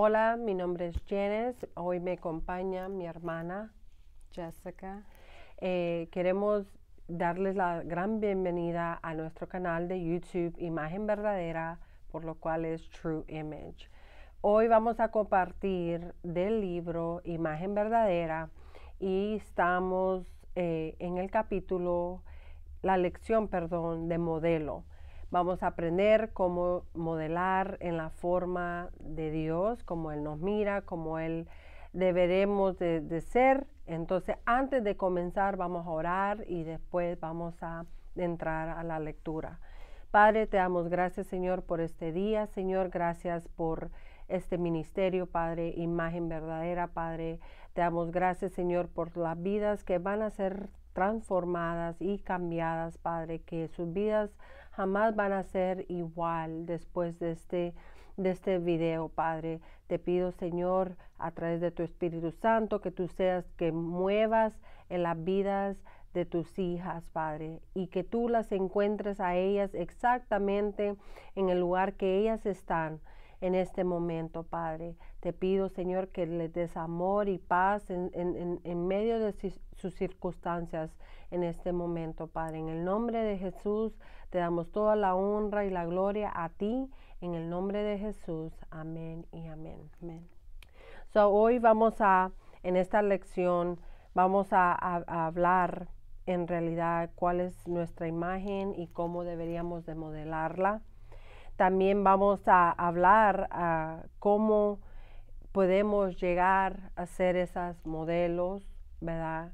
Hola, mi nombre es Jenes. Hoy me acompaña mi hermana Jessica. Eh, queremos darles la gran bienvenida a nuestro canal de YouTube Imagen Verdadera, por lo cual es True Image. Hoy vamos a compartir del libro Imagen Verdadera y estamos eh, en el capítulo, la lección, perdón, de modelo. Vamos a aprender cómo modelar en la forma de Dios, cómo Él nos mira, cómo Él deberemos de, ser. Entonces, antes de comenzar, vamos a orar y después vamos a entrar a la lectura. Padre, te damos gracias, Señor, por este día. Señor, gracias por este ministerio, Padre, imagen verdadera, Padre. Te damos gracias, Señor, por las vidas que van a ser transformadas y cambiadas, Padre, que sus vidas jamás van a ser igual después de este, de este video, Padre. Te pido, Señor, a través de tu Espíritu Santo, que tú seas, que muevas en las vidas de tus hijas, Padre, y que tú las encuentres a ellas exactamente en el lugar que ellas están en este momento, Padre. Te pido, Señor, que le des amor y paz en, medio de sus circunstancias en este momento, Padre. En el nombre de Jesús, te damos toda la honra y la gloria a ti. En el nombre de Jesús. Amén y amén. So, hoy vamos a, en esta lección, vamos a, a hablar en realidad cuál es nuestra imagen y cómo deberíamos de modelarla. También vamos a hablar a cómo podemos llegar a ser esos modelos, ¿verdad?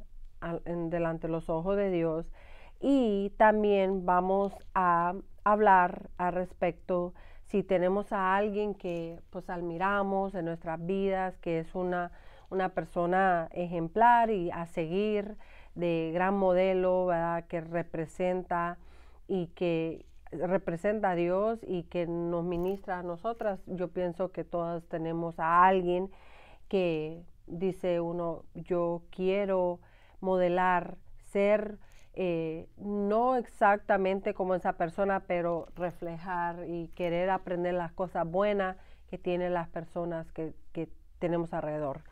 delante de los ojos de Dios. Y también vamos a hablar al respecto si tenemos a alguien que pues admiramos en nuestras vidas, que es una, una persona ejemplar y a seguir de gran modelo, ¿verdad? Que representa y que, representa a Dios y que nos ministra a nosotras, yo pienso que todas tenemos a alguien que dice uno, yo quiero modelar, ser eh, no exactamente como esa persona, pero reflejar y querer aprender las cosas buenas que tienen las personas que, que tenemos alrededor.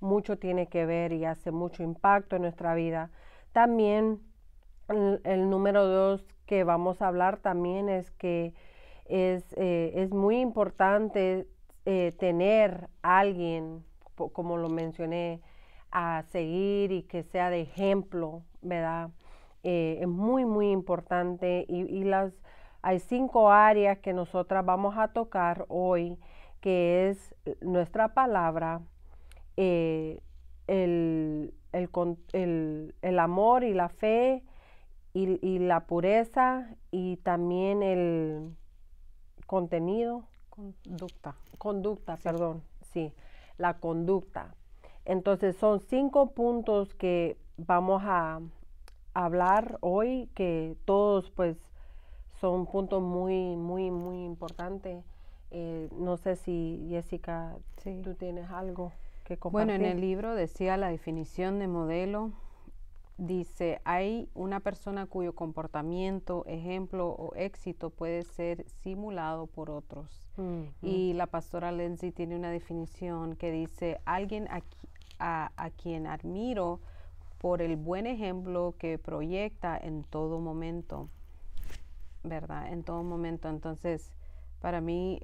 Mucho tiene que ver y hace mucho impacto en nuestra vida. También el, número dos que vamos a hablar también es que es, eh, muy importante eh, tener alguien, como lo mencioné, a seguir y que sea de ejemplo, ¿verdad? Eh, es muy, muy importante y, las, hay cinco áreas que nosotras vamos a tocar hoy, que es nuestra palabra, el, amor y la fe, y, la pureza y también el contenido. Conducta. Conducta, perdón, sí, la conducta. Entonces son cinco puntos que vamos a hablar hoy, que todos pues son puntos muy, muy, muy importantes. Eh, no sé si Jessica, tú tienes algo que compartir. Bueno, en el libro decía la definición de modelo dice, hay una persona cuyo comportamiento, ejemplo o éxito puede ser simulado por otros. Y la pastora Lindsay tiene una definición que dice, alguien a, a, a quien admiro por el buen ejemplo que proyecta en todo momento. ¿Verdad? En todo momento. Entonces, para mí,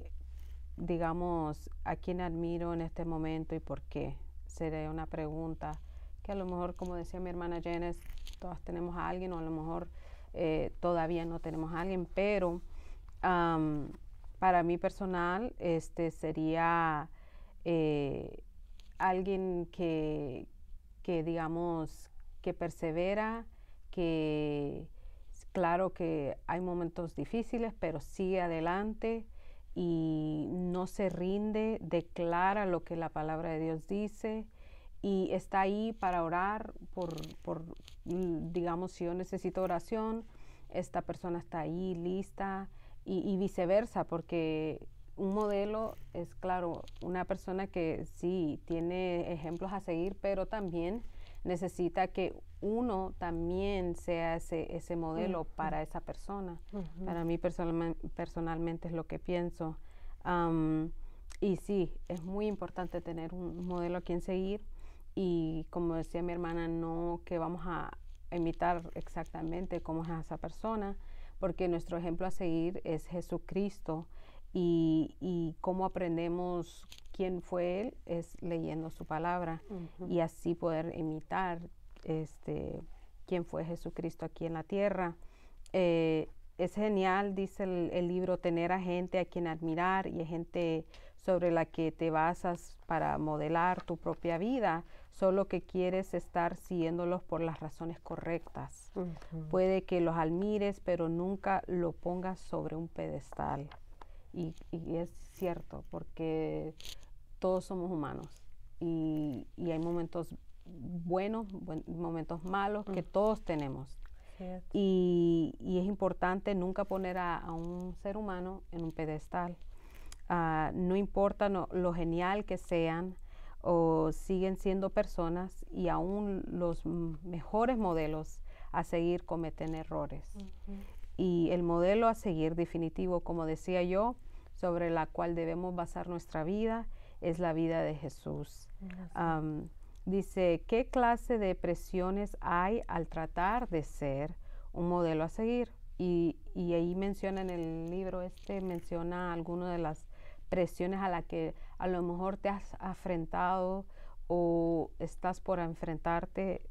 digamos, a quién admiro en este momento y por qué, sería una pregunta que a lo mejor, como decía mi hermana Janice, todas tenemos a alguien o a lo mejor eh, todavía no tenemos a alguien, pero para mí personal este sería eh, alguien que, que digamos que persevera, que claro que hay momentos difíciles, pero sigue adelante y no se rinde, declara lo que la palabra de Dios dice y está ahí para orar por, mm, digamos, si yo necesito oración, esta persona está ahí lista y, viceversa, porque un modelo es, claro, una persona que sí tiene ejemplos a seguir, pero también necesita que uno también sea ese, modelo para esa persona. Para mí personalmente es lo que pienso. y sí, es muy importante tener un modelo a quien seguir y como decía mi hermana, no que vamos a imitar exactamente cómo es esa persona, porque nuestro ejemplo a seguir es Jesucristo y, y cómo aprendemos quién fue Él es leyendo su palabra y así poder imitar este, quién fue Jesucristo aquí en la tierra. Eh, es genial, dice el, el, libro, tener a gente a quien admirar y a gente sobre la que te basas para modelar tu propia vida solo que quieres estar siguiéndolos por las razones correctas. Puede que los admires, pero nunca lo pongas sobre un pedestal. Y, es cierto, porque todos somos humanos y, hay momentos buenos, momentos malos que todos tenemos. Y, es importante nunca poner a, un ser humano en un pedestal. Ah, no importa lo genial que sean, siguen siendo personas y aún los mejores modelos a seguir cometen errores. Y el modelo a seguir definitivo, como decía yo, sobre la cual debemos basar nuestra vida, es la vida de Jesús. dice, ¿qué clase de presiones hay al tratar de ser un modelo a seguir? Y, y ahí menciona en el libro este, menciona algunas de las presiones a, las que, a lo mejor te has afrentado o estás por enfrentarte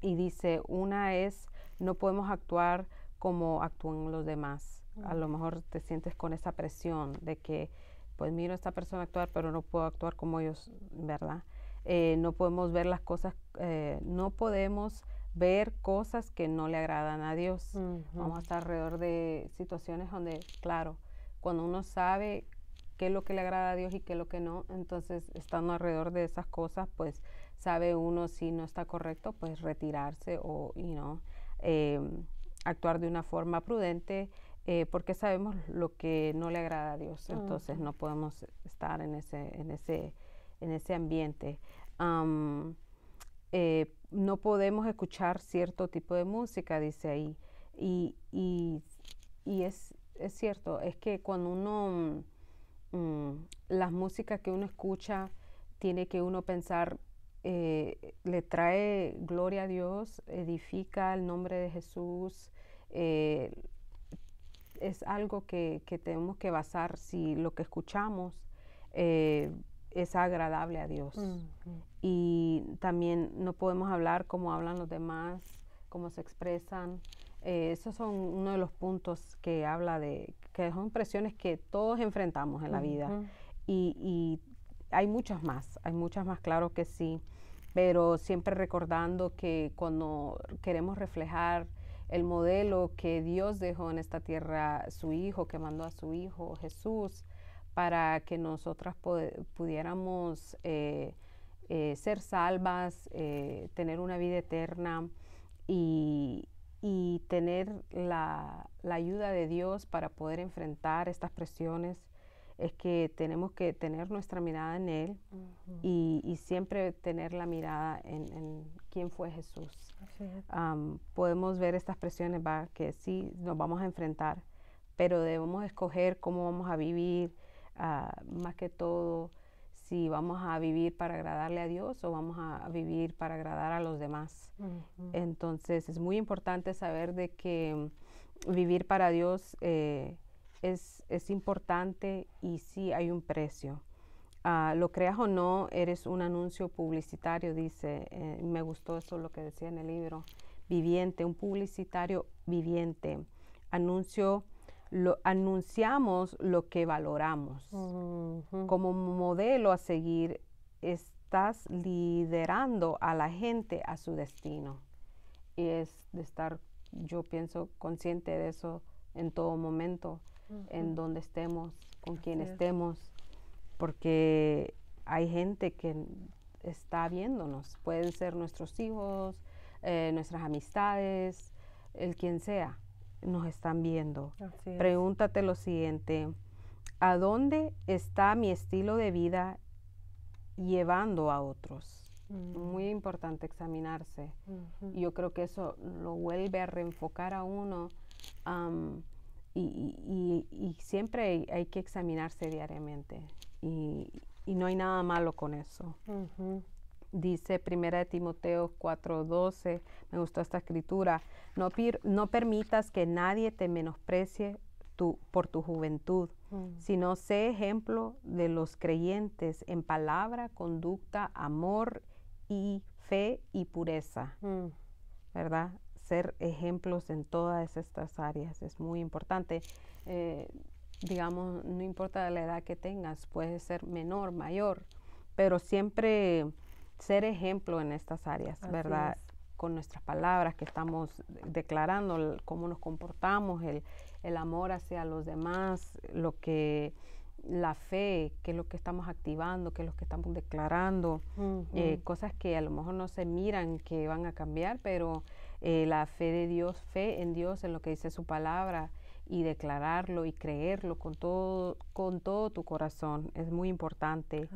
y dice, una es, no podemos actuar como actúan los demás. A lo mejor te sientes con esa presión de que, pues miro a esta persona actuar, pero no puedo actuar como ellos, ¿verdad? Eh, no podemos ver las cosas, eh, no podemos ver cosas que no le agradan a Dios. Vamos a estar alrededor de situaciones donde, claro, cuando uno sabe qué es lo que le agrada a Dios y qué es lo que no. Entonces, estando alrededor de esas cosas, pues sabe uno si no está correcto, pues retirarse o, you know, eh, actuar de una forma prudente, eh, porque sabemos lo que no le agrada a Dios. Ah, Entonces, no podemos estar en ese, en ese, en ese ambiente. Eh, no podemos escuchar cierto tipo de música, dice ahí. Y, y es, es, cierto, es que cuando uno Mm, las músicas que uno escucha tiene que uno pensar, eh, le trae gloria a Dios, edifica el nombre de Jesús. Eh, es algo que, tenemos que basar si lo que escuchamos eh, es agradable a Dios. Y también no podemos hablar como hablan los demás, cómo se expresan. esos son uno de los puntos que habla de que son presiones que todos enfrentamos en la vida. Y, hay muchas más, hay muchas más, claro que sí, pero siempre recordando que cuando queremos reflejar el modelo que Dios dejó en esta tierra, su Hijo, que mandó a su Hijo Jesús, para que nosotras pudiéramos eh, eh, ser salvas, eh, tener una vida eterna y, y tener la, la, ayuda de Dios para poder enfrentar estas presiones es que tenemos que tener nuestra mirada en Él y, y, siempre tener la mirada en, en quién fue Jesús. podemos ver estas presiones ¿va? que sí nos vamos a enfrentar, pero debemos escoger cómo vamos a vivir ah, más que todo si vamos a vivir para agradarle a Dios o vamos a vivir para agradar a los demás. Entonces es muy importante saber de que vivir para Dios eh, es, es, importante y sí hay un precio. Ah, lo creas o no, eres un anuncio publicitario, dice. Eh, me gustó eso lo que decía en el libro. Viviente, un publicitario viviente. Anuncio lo, anunciamos lo que valoramos. Como modelo a seguir, estás liderando a la gente a su destino. Y es de estar, yo pienso, consciente de eso en todo momento, en donde estemos, con quien estemos, porque hay gente que está viéndonos, pueden ser nuestros hijos, eh, nuestras amistades, el quien sea nos están viendo. Pregúntate lo siguiente, ¿a dónde está mi estilo de vida llevando a otros? Mm. Muy importante examinarse. Yo creo que eso lo vuelve a reenfocar a uno y, siempre hay, que examinarse diariamente y, no hay nada malo con eso dice Primera de Timoteo 4:12, me gustó esta escritura, no, no permitas que nadie te menosprecie tu, por tu juventud, mm. sino sé ejemplo de los creyentes en palabra, conducta, amor y fe y pureza, mm. ¿verdad? Ser ejemplos en todas estas áreas es muy importante. Eh, digamos, no importa la edad que tengas, puede ser menor, mayor, pero siempre ser ejemplo en estas áreas, ¿verdad? Con nuestras palabras que estamos declarando, cómo nos comportamos, el, el, amor hacia los demás, lo que la fe, qué es lo que estamos activando, qué es lo que estamos declarando, eh, cosas que a lo mejor no se miran que van a cambiar, pero eh, la fe de Dios, fe en Dios, en lo que dice su palabra, y declararlo y creerlo con todo, con todo tu corazón. Es muy importante.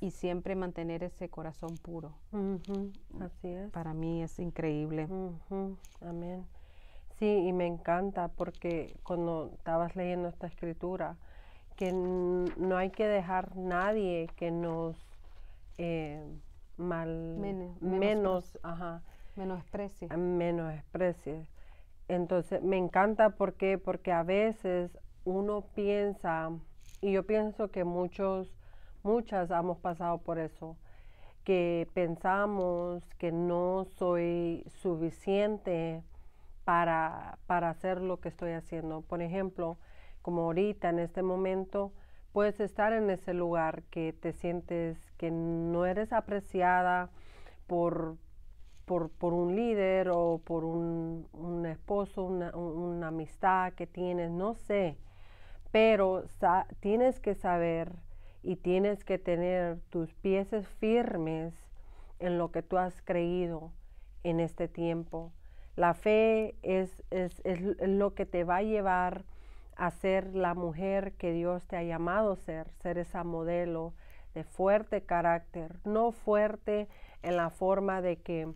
Y siempre mantener ese corazón puro. Así es. Para mí es increíble. Amén. Sí, y me encanta porque cuando estabas leyendo esta escritura, que no hay que dejar nadie que nos eh, mal, menos, menos, ajá, menosprecie. Menosprecie entonces me encanta porque, porque a veces uno piensa, y yo pienso que muchos, muchas hemos pasado por eso, que pensamos que no soy suficiente para, para hacer lo que estoy haciendo. Por ejemplo, como ahorita en este momento, puedes estar en ese lugar que te sientes que no eres apreciada por, por, un líder o por un, esposo, una, amistad que tienes, no sé, pero tienes que saber y tienes que tener tus pies firmes en lo que tú has creído en este tiempo. La fe es, es lo que te va a llevar a ser la mujer que Dios te ha llamado a ser, ser esa modelo de fuerte carácter, no fuerte en la forma de que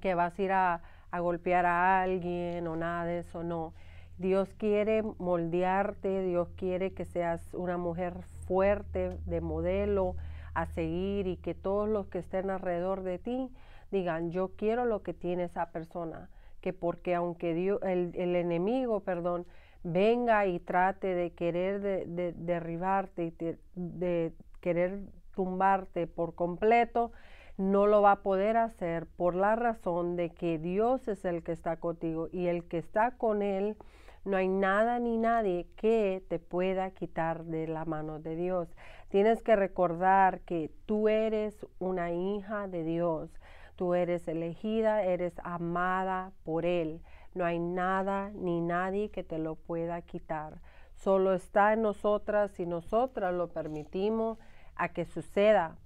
que vas a ir a, golpear a alguien o nada de eso, no. Dios quiere moldearte, Dios quiere que seas una mujer fuerte, de modelo a seguir y que todos los que estén alrededor de ti digan, yo quiero lo que tiene esa persona, que porque aunque Dios, el, enemigo, perdón, venga y trate de querer de, derribarte y de querer tumbarte por completo, no lo va a poder hacer por la razón de que Dios es el que está contigo y el que está con él, no hay nada ni nadie que te pueda quitar de la mano de Dios. Tienes que recordar que tú eres una hija de Dios, tú eres elegida, eres amada por Él. No hay nada ni nadie que te lo pueda quitar. Solo está en nosotras y nosotras lo permitimos a que suceda,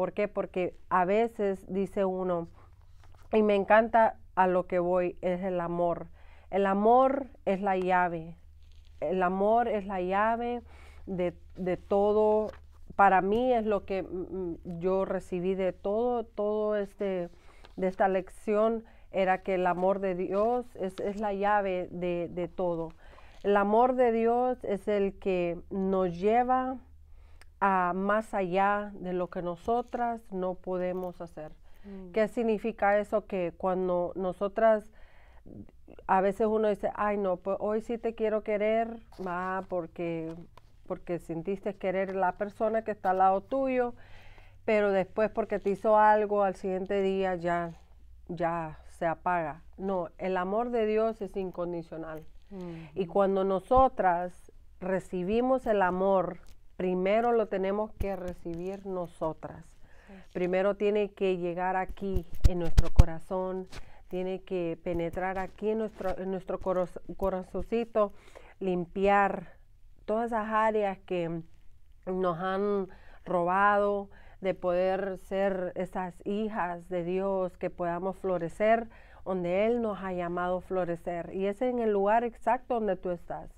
¿Por qué? Porque a veces dice uno, y me encanta a lo que voy, es el amor. El amor es la llave. El amor es la llave de, todo. Para mí es lo que mm, mm, yo recibí de todo, todo este, de esta lección, era que el amor de Dios es, la llave de, de todo. El amor de Dios es el que nos lleva más allá de lo que nosotras no podemos hacer. Mm. ¿Qué significa eso? Que cuando nosotras, a veces uno dice, ay no, pues hoy sí te quiero querer, ah, porque, porque sentiste querer la persona que está al lado tuyo, pero después porque te hizo algo, al siguiente día ya, ya se apaga. No, el amor de Dios es incondicional. Mm. Y cuando nosotras recibimos el amor primero lo tenemos que recibir nosotras. Primero tiene que llegar aquí en nuestro corazón, tiene que penetrar aquí en nuestro, en nuestro corazoncito, limpiar todas esas áreas que nos han robado de poder ser esas hijas de Dios que podamos florecer donde Él nos ha llamado florecer. Y es en el lugar exacto donde tú estás,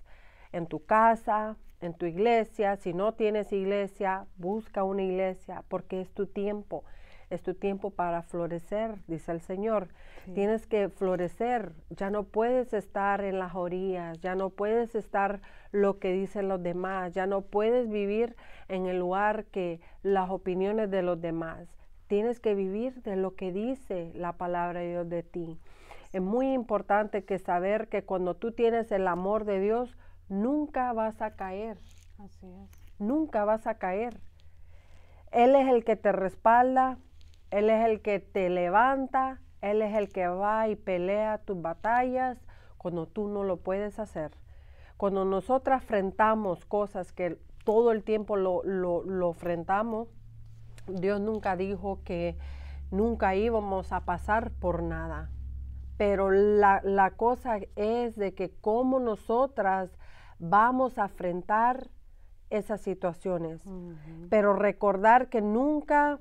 en tu casa, en tu iglesia, si no tienes iglesia, busca una iglesia porque es tu tiempo, es tu tiempo para florecer, dice el Señor. Tienes que florecer, ya no puedes estar en las orillas, ya no puedes estar lo que dicen los demás, ya no puedes vivir en el lugar que las opiniones de los demás. Tienes que vivir de lo que dice la palabra de Dios de ti. Es muy importante que saber que cuando tú tienes el amor de Dios, nunca vas a caer. Así Nunca vas a caer. Él es el que te respalda, Él es el que te levanta, Él es el que va y pelea tus batallas cuando tú no lo puedes hacer. Cuando nosotras enfrentamos cosas que todo el tiempo lo, lo, enfrentamos, Dios nunca dijo que nunca íbamos a pasar por nada. Pero la, la cosa es de que como nosotras vamos a enfrentar esas situaciones. Pero recordar que nunca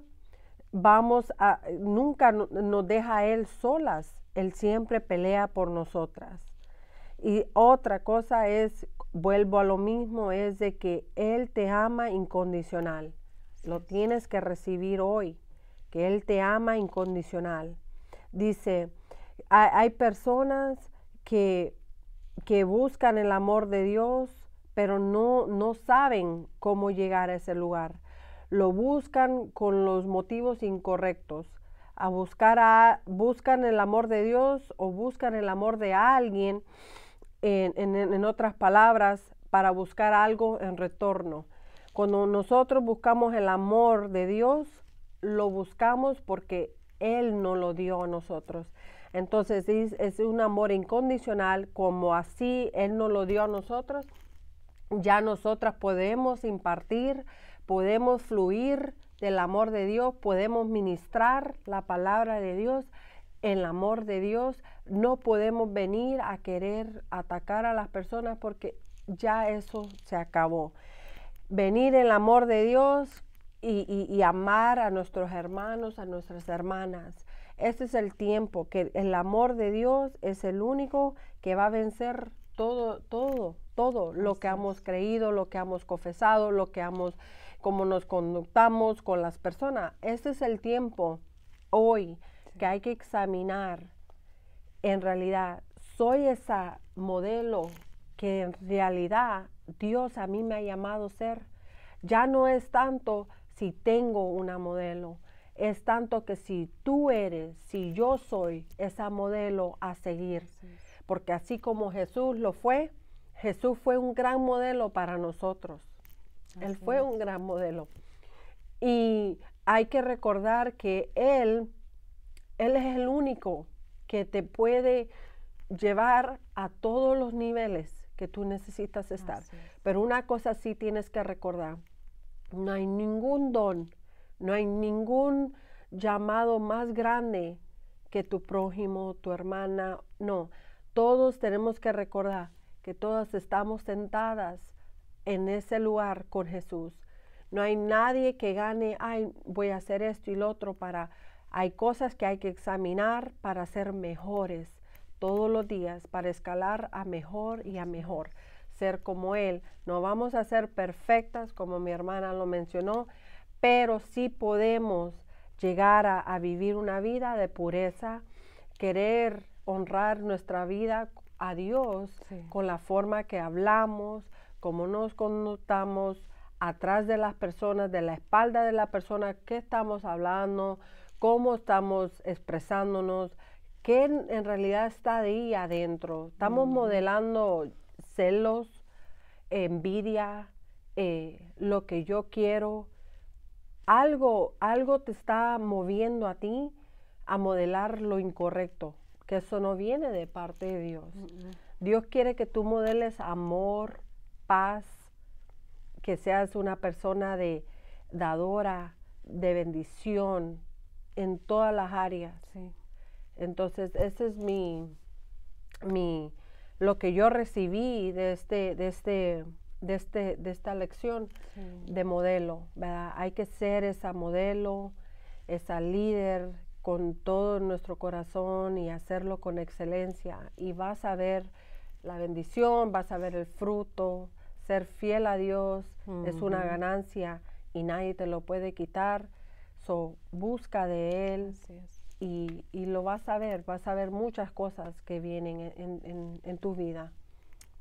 vamos a, nunca nos deja a Él solas. Él siempre pelea por nosotras. Y otra cosa es, vuelvo a lo mismo, es de que Él te ama incondicional. Lo tienes que recibir hoy, que Él te ama incondicional. Dice, hay personas que que buscan el amor de Dios, pero no, saben cómo llegar a ese lugar. Lo buscan con los motivos incorrectos. A buscar a, buscan el amor de Dios o buscan el amor de alguien, en, en otras palabras, para buscar algo en retorno. Cuando nosotros buscamos el amor de Dios, lo buscamos porque Él no lo dio a nosotros. Entonces es, un amor incondicional, como así Él nos lo dio a nosotros, ya nosotras podemos impartir, podemos fluir del amor de Dios, podemos ministrar la palabra de Dios, en el amor de Dios, no podemos venir a querer atacar a las personas porque ya eso se acabó. Venir en el amor de Dios y amar a nuestros hermanos, a nuestras hermanas. Este es el tiempo, que el amor de Dios es el único que va a vencer todo, todo, todo lo que hemos creído, lo que hemos confesado, lo que hemos, cómo nos conductamos con las personas. Este es el tiempo hoy que hay que examinar. En realidad, soy esa modelo que en realidad Dios a mí me ha llamado a ser. Ya no es tanto si tengo una modelo, es tanto que si tú eres, si yo soy, esa modelo a seguir. Porque así como Jesús lo fue, Jesús fue un gran modelo para nosotros. él fue un gran modelo. Y hay que recordar que Él, Él es el único que te puede llevar a todos los niveles que tú necesitas estar. Pero una cosa sí tienes que recordar, no hay ningún don no hay ningún llamado más grande que tu prójimo, tu hermana. No, todos tenemos que recordar que todas estamos sentadas en ese lugar con Jesús. No hay nadie que gane, ay, voy a hacer esto y lo otro para... Hay cosas que hay que examinar para ser mejores todos los días, para escalar a mejor y a mejor, ser como Él. No vamos a ser perfectas, como mi hermana lo mencionó, pero sí podemos llegar a, vivir una vida de pureza, querer honrar nuestra vida a Dios con la forma que hablamos, cómo nos connotamos atrás de las personas, de la espalda de la persona, qué estamos hablando, cómo estamos expresándonos, qué en, realidad está ahí adentro. Estamos modelando celos, envidia, eh, lo que yo quiero, algo, algo te está moviendo a ti a modelar lo incorrecto, que eso no viene de parte de Dios. Dios quiere que tú modeles amor, paz, que seas una persona de dadora, de bendición en todas las áreas. Entonces, ese es mi, mi, lo que yo recibí de este, de este de, este, de esta lección de modelo, ¿verdad? Hay que ser esa modelo, esa líder con todo nuestro corazón y hacerlo con excelencia. Y vas a ver la bendición, vas a ver el fruto. Ser fiel a Dios es una ganancia y nadie te lo puede quitar. busca de Él y, lo vas a ver, vas a ver muchas cosas que vienen en, tu vida.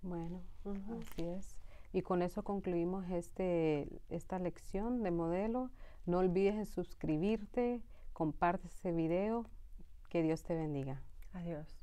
Bueno, así es. Y con eso concluimos este, esta lección de modelo. No olvides suscribirte, comparte este video. Que Dios te bendiga. Adiós.